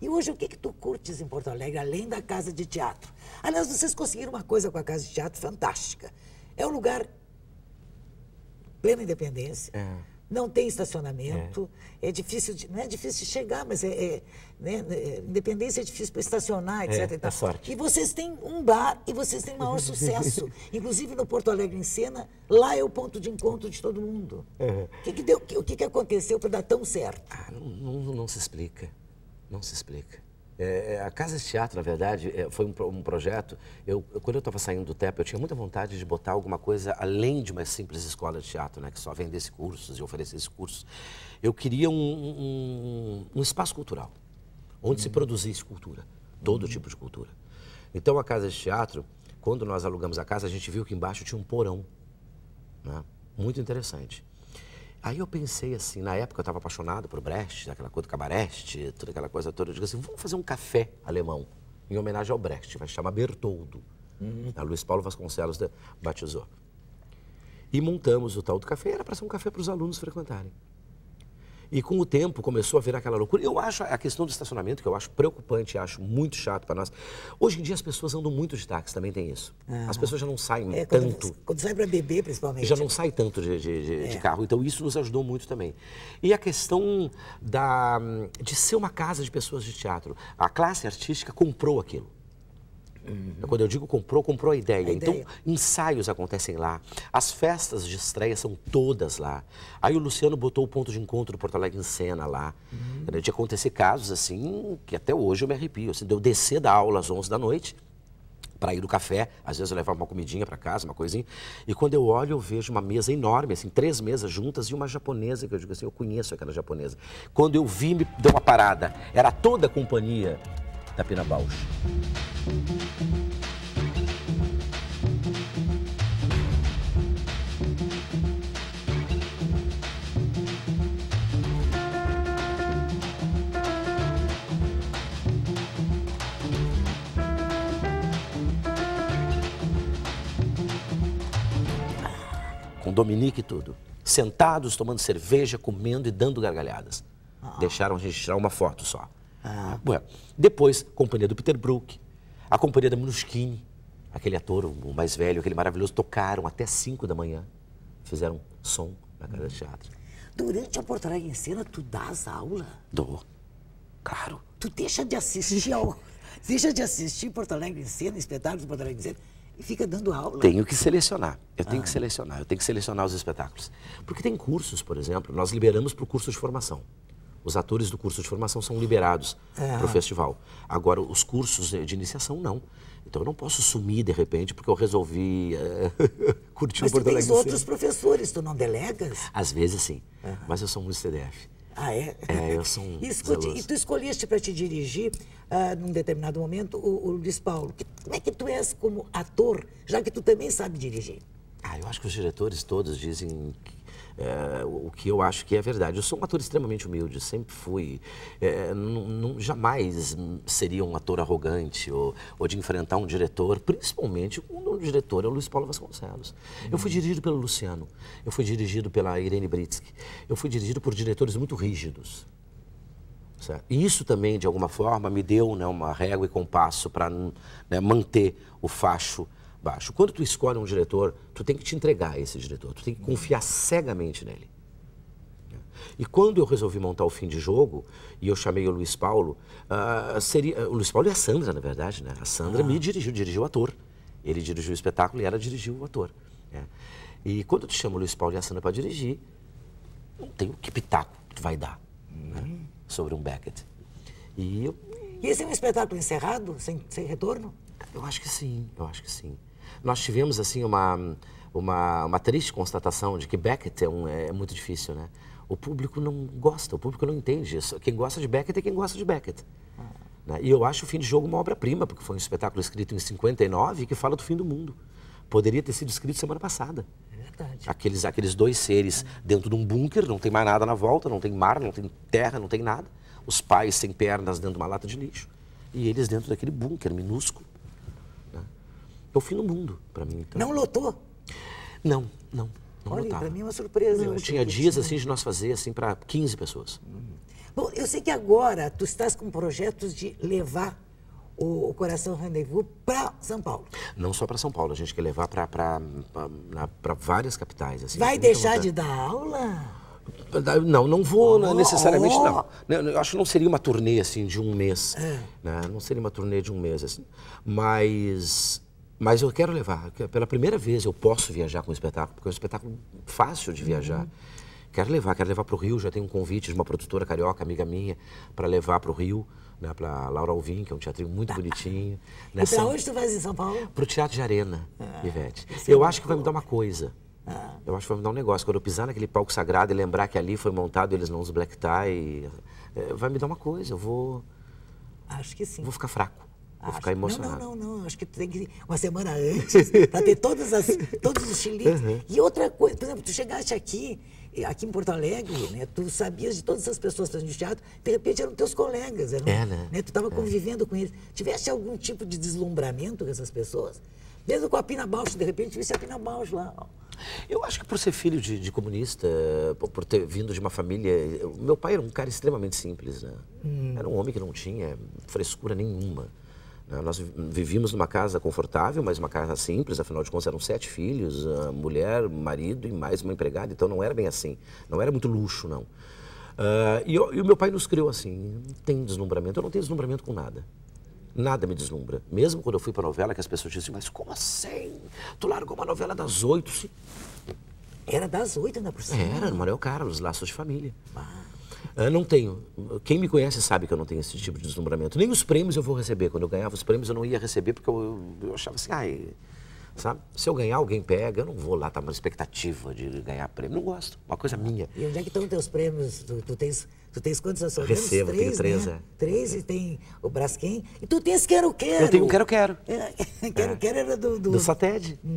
E hoje, o que que tu curtes em Porto Alegre, além da Casa de Teatro? Aliás, vocês conseguiram uma coisa com a Casa de Teatro fantástica. É um lugar plena independência. É. Não tem estacionamento, é, é difícil, de, não é difícil de chegar, mas é, é né, é, independência é difícil para estacionar, é, etc. É, e, tal. sorte. e vocês têm um bar e vocês têm maior sucesso. Inclusive no Porto Alegre em cena, lá é o ponto de encontro de todo mundo. É. O que, que, deu, o que, que aconteceu para dar tão certo? Ah, não, não, não se explica. Não se explica. É, é, a Casa de Teatro, na verdade, é, foi um, um, projeto. Eu, quando eu estava saindo do TEP, eu tinha muita vontade de botar alguma coisa além de uma simples escola de teatro, né, que só vendesse cursos e oferecesse cursos. Eu queria um, um, um espaço cultural, onde se uhum. produzisse cultura, todo uhum. tipo de cultura. Então, a Casa de Teatro, quando nós alugamos a casa, a gente viu que embaixo tinha um porão. Né? Muito interessante. Aí eu pensei assim, na época eu estava apaixonado por Brecht, aquela coisa do cabareste, toda aquela coisa toda. Eu digo assim, vamos fazer um café alemão em homenagem ao Brecht, vai chamar Bertoldo. Uhum. A Luiz Paulo Vasconcelos batizou. E montamos o tal do café, era para ser um café para os alunos frequentarem. E com o tempo começou a virar aquela loucura. Eu acho a questão do estacionamento, que eu acho preocupante, acho muito chato para nós. Hoje em dia as pessoas andam muito de táxi, também tem isso. Ah. As pessoas já não saem é, quando, tanto. Quando sai para beber, principalmente. Já não sai tanto de, de, de, é. de, carro. Então isso nos ajudou muito também. E a questão da, de ser uma casa de pessoas de teatro. A classe artística comprou aquilo. Uhum. Quando eu digo comprou, comprou a ideia. a então, ideia. Então, ensaios acontecem lá, as festas de estreia são todas lá. Aí o Luciano botou o ponto de encontro do Porto Alegre em cena lá. Uhum. De acontecer casos assim, que até hoje eu me arrepio. Assim, de eu descer da aula às 11 da noite, para ir do café, às vezes eu levava uma comidinha para casa, uma coisinha. E quando eu olho, eu vejo uma mesa enorme, assim, três mesas juntas e uma japonesa, que eu digo assim, eu conheço aquela japonesa. Quando eu vi, me deu uma parada. Era toda a companhia da Pina Bausch. Com Dominique e tudo. Sentados, tomando cerveja, comendo e dando gargalhadas. Ah. Deixaram registrar uma foto só. Ah. depois, companhia do Peter Brook, a companhia da Minuschini, aquele ator, o mais velho, aquele maravilhoso, tocaram até 5 da manhã. Fizeram som na casa do teatro. Durante a portaria em cena, tu dás aula? Dou. Claro. Tu deixa de assistir ao... deixa de assistir Porto Alegre em cena, espetáculos de Porto Alegre em cena, e fica dando aula. Tenho que selecionar. Eu tenho ah. que selecionar. Eu tenho que selecionar os espetáculos. Porque tem cursos, por exemplo, nós liberamos para o curso de formação. Os atores do curso de formação são liberados é. para o festival. Agora, os cursos de iniciação, não. Então eu não posso sumir de repente porque eu resolvi é, curtir Mas o Porto Alegre. Mas outros professores, tu não delegas? Às vezes sim, uhum. mas eu sou muito CDF. Ah, é? É, eu sou um e, escute, e tu escolheste para te dirigir, uh, num determinado momento, o, o Luiz Paulo. Que, como é que tu és como ator, já que tu também sabe dirigir? Ah, eu acho que os diretores todos dizem que é, o que eu acho que é verdade. Eu sou um ator extremamente humilde, sempre fui. É, não, jamais seria um ator arrogante ou, ou, de enfrentar um diretor, principalmente quando o diretor é o Luiz Paulo Vasconcelos. Uhum. Eu fui uhum. dirigido pelo Luciano, eu fui dirigido pela Irene Britsky, eu fui dirigido por diretores muito rígidos. Certo? E isso também, de alguma forma, me deu né, uma régua e compasso para né, manter o facho baixo. Quando tu escolhe um diretor, tu tem que te entregar a esse diretor, tu tem que confiar cegamente nele. E quando eu resolvi montar o fim de jogo, e eu chamei o Luiz Paulo, uh, seria, o Luiz Paulo e a Sandra, na verdade, né? A Sandra ah. me dirigiu, dirigiu o ator. Ele dirigiu o espetáculo e ela dirigiu o ator. Né? E quando tu chama o Luiz Paulo e a Sandra para dirigir, não tem que pitaco que tu vai dar né? hum. né? sobre um Beckett. E, eu... e esse é um espetáculo encerrado, sem, sem retorno? Eu acho que sim, eu acho que sim. Nós tivemos, assim, uma, uma, uma triste constatação de que Beckett é, um, é, é muito difícil, né? O público não gosta, o público não entende isso. Quem gosta de Beckett é quem gosta de Beckett. Né? E eu acho o fim de jogo uma obra-prima, porque foi um espetáculo escrito em 59 que fala do fim do mundo. Poderia ter sido escrito semana passada. É verdade. Aqueles, aqueles dois seres dentro de um bunker, não tem mais nada na volta, não tem mar, não tem terra, não tem nada. Os pais sem pernas dentro de uma lata de lixo. E eles dentro daquele bunker minúsculo, é o fim do mundo para mim. Então. Não lotou? Não, não. não Olha, para mim é uma surpresa. Não, tinha dias tinha... assim de nós fazer assim para 15 pessoas. Hum. Bom, eu sei que agora tu estás com projetos de levar o, Coração Rendezvous para São Paulo. Não só para São Paulo, a gente quer levar para várias capitais. Assim, Vai deixar de dar aula? Não, não vou oh, necessariamente, oh. não. Eu acho que não seria uma turnê, assim, de um mês. É. Né? Não seria uma turnê de um mês, assim. Mas mas eu quero levar. Pela primeira vez eu posso viajar com o espetáculo, porque é um espetáculo fácil de viajar. Uhum. Quero levar, quero levar para o Rio. Já tenho um convite de uma produtora carioca, amiga minha, para levar para o Rio, né, para Laura Alvim, que é um teatrinho muito bonitinho. Nessa... Né, e para onde tu vais em São Paulo? Para o Teatro de Arena, ah, Ivete. É eu acho que vai me dar uma coisa. Ah. Eu acho que vai me dar um negócio. Quando eu pisar naquele palco sagrado e lembrar que ali foi montado eles não os black tie, eh, vai me dar uma coisa. Eu vou. Acho que sim. Vou ficar fraco. Vou ficar emocionado. Não, não, não, Acho que tu tem que ir uma semana antes para ter todas as, todos os chiliques. Uhum. E outra coisa, por exemplo, tu chegaste aqui, aqui em Porto Alegre, né? Tu sabias de todas as pessoas no teatro, de repente eram teus colegas. Eram, é, né? né? Tu estava é. convivendo com eles. Tiveste algum tipo de deslumbramento com essas pessoas? Mesmo com a Pina Bausch, de repente, visse a Pina Bausch lá. Eu acho que por ser filho de, de comunista, por, por ter vindo de uma família... Eu, meu pai era um cara extremamente simples, né? Hum. Era um homem que não tinha frescura nenhuma. Né, nós vivíamos numa casa confortável, mas uma casa simples, afinal de contas eram sete filhos, ah, mulher, marido e mais uma empregada, então não era bem assim. Não era muito luxo, não. Uh, e, eu, e, o meu pai nos criou assim, tem deslumbramento, eu não tenho deslumbramento com nada. Nada me deslumbra. Mesmo quando eu fui para a novela, que as pessoas diziam, assim, mas como assim? Tu largou uma novela das oito? Era das oito ainda por cima? Era, Manuel Carlos, Laços de Família. Ah. Eu ah, não tenho. Quem me conhece sabe que eu não tenho esse tipo de deslumbramento. Nem os prêmios eu vou receber. Quando eu ganhava os prêmios, eu não ia receber porque eu, eu achava assim, ai. Sabe? Se eu ganhar, alguém pega, eu não vou lá estar tá uma expectativa de ganhar prêmio. Não gosto, uma coisa minha. E onde é que estão os teus prêmios? Tu, tu tens, tu tens quantos ações? Recebo, tenho três, né? é. Três e tem o Braskem. E tu tens Quero Quero. Eu tenho Quero Quero. É, quero Quero era do... Do, do Sated. Uhum.